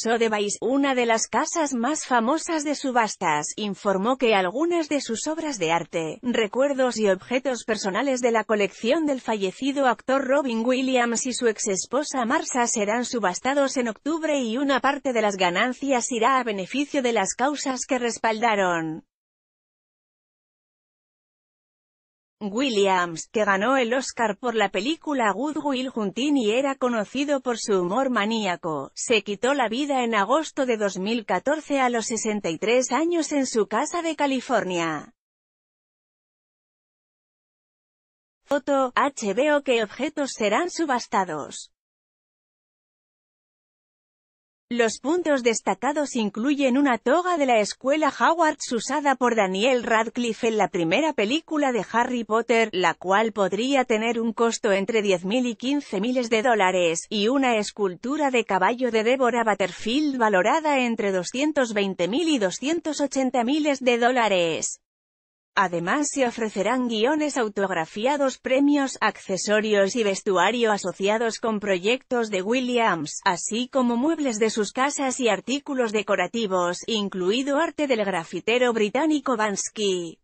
Sotheby's, una de las casas más famosas de subastas, informó que algunas de sus obras de arte, recuerdos y objetos personales de la colección del fallecido actor Robin Williams y su exesposa Marsa serán subastados en octubre y una parte de las ganancias irá a beneficio de las causas que respaldaron Williams, que ganó el Oscar por la película Good Will Hunting y era conocido por su humor maníaco, se quitó la vida en agosto de 2014 a los 63 años en su casa de California. Foto, HBO que objetos serán subastados. Los puntos destacados incluyen una toga de la escuela Howards usada por Daniel Radcliffe en la primera película de Harry Potter, la cual podría tener un costo entre 10.000 y 15 miles de dólares, y una escultura de caballo de Deborah Butterfield valorada entre 220.000 y 280 miles de dólares. Además se ofrecerán guiones autografiados, premios, accesorios y vestuario asociados con proyectos de Williams, así como muebles de sus casas y artículos decorativos, incluido arte del grafitero británico Bansky.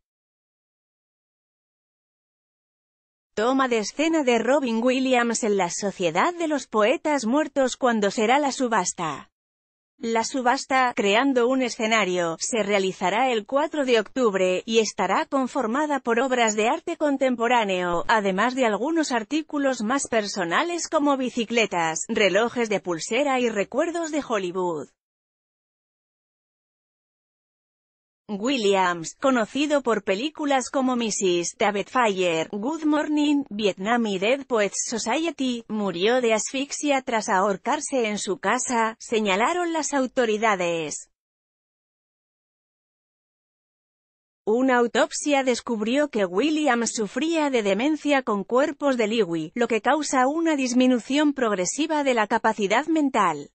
Toma de escena de Robin Williams en la Sociedad de los Poetas Muertos cuando será la subasta. La subasta, creando un escenario, se realizará el 4 de octubre, y estará conformada por obras de arte contemporáneo, además de algunos artículos más personales como bicicletas, relojes de pulsera y recuerdos de Hollywood. Williams, conocido por películas como Mrs. David Fire, Good Morning, Vietnam y Dead Poets Society, murió de asfixia tras ahorcarse en su casa, señalaron las autoridades. Una autopsia descubrió que Williams sufría de demencia con cuerpos de Lewy, lo que causa una disminución progresiva de la capacidad mental.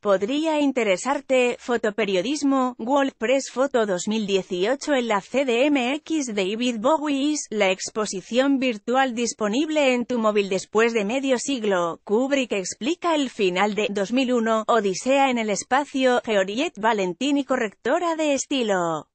Podría interesarte, fotoperiodismo, Press Foto 2018 en la CDMX David Bowies, la exposición virtual disponible en tu móvil después de medio siglo, Kubrick explica el final de 2001, Odisea en el espacio, Georgette Valentini correctora de estilo.